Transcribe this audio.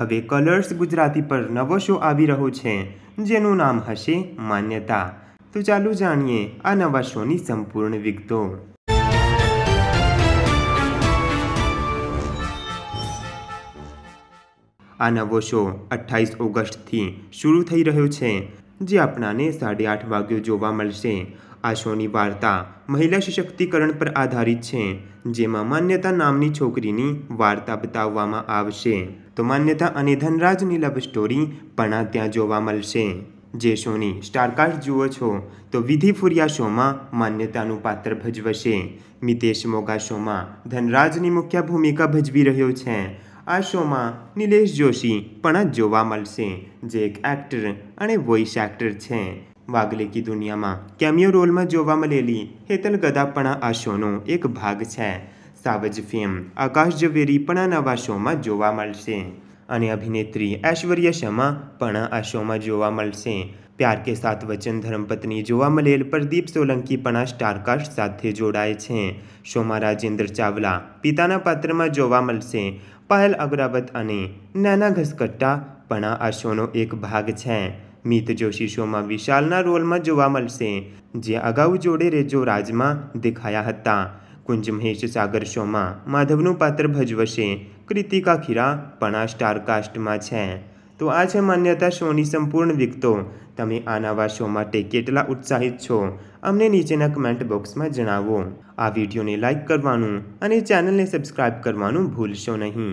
હવે કલર્સ ગુજરાતી પર નવો શો આવી રહ્યો છે જેનું નામ હશે માન્યતા તો ચાલુ જાણીએ આ નવા શોની સંપૂર્ણ વિગતો આ નવો શો અઠ્ઠાઈસ ઓગસ્ટથી શરૂ થઈ રહ્યો છે જે આપણાને સાડી આઠ વાગ્યો જોવા મળશે આ શોની વાર્તા મહિલા સશક્તિકરણ પર આધારિત છે જેમાં માન્યતા નામની છોકરીની વાર્તા બતાવવામાં આવશે તો માન્યતા અને ધનરાજની લવ સ્ટોરી પણ આ ત્યાં જોવા મળશે જે શોની સ્ટારકાસ્ટ જુઓ છો તો વિધિ ફુરિયા શોમાં માન્યતાનું પાત્ર ભજવશે મિતેશ મોગા શોમાં ધનરાજની મુખ્ય ભૂમિકા ભજવી રહ્યો છે આ શોમાં નિલેશ જોશી પણ જોવા મળશે જે એક એક્ટર અને વોઇસ એક્ટર છે વાગલે કી દુનિયામાં કેમિયો રોલમાં જોવા મળેલી હેતલ ગદા પણ આ શોનો એક ભાગ છે સાવજ ફિલ્મ આકાશ ઝવેરી પણ આ નવા શોમાં જોવા મળશે અને અભિનેત્રી ઐશ્વર્યા શર્મા પણ આ શોમાં જોવા મળશે પ્યાર કે સાથ વચન ધર્મપત્ની જોવા મળેલ પ્રદીપ સોલંકી પણ આ સ્ટારકાસ્ટ સાથે જોડાય છે શોમાં રાજેન્દ્ર ચાવલા પિતાના પાત્રમાં જોવા મળશે પાયલ અગ્રાવત અને નાના ઘસકટ્ટા પણ આ શોનો એક ભાગ છે મિત જોશી શોમાં વિશાલના રોલમાં જોવા મળશે જે અગાઉ જોડે રેજો રાજમાં દેખાયા હતા કુંજ મહેશ સાગર શોમાં માધવનું પાત્ર ભજવશે કૃતિકા ખીરા પણ આ સ્ટારકાસ્ટમાં છે તો આ છે માન્યતા શોની સંપૂર્ણ વિગતો તમે આ નવા શો માટે કેટલા ઉત્સાહિત છો અમને નીચેના કમેન્ટ બોક્સમાં જણાવો આ વિડીયોને લાઇક કરવાનું અને ચેનલને સબસ્ક્રાઇબ કરવાનું ભૂલશો નહીં